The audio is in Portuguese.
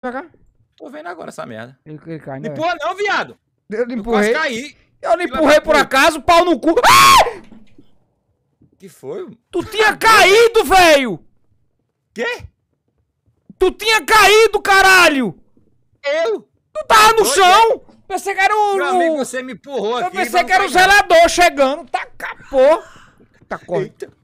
pra cá? Tô vendo agora essa merda. Ele, ele cai, né? Não empurra não, viado. Eu não empurrei. Eu quase caí. Eu lhe empurrei por acaso, pau no cu. Ah! Que foi? Tu tinha caído, velho! Quê? Tu tinha caído, caralho! Eu? Tu tava no Oi, chão! Eu... Pensei que era o. Meu amigo, você me empurrou eu aqui. Eu pensei que era tá o zelador chegando. Tá capô. Tá corta.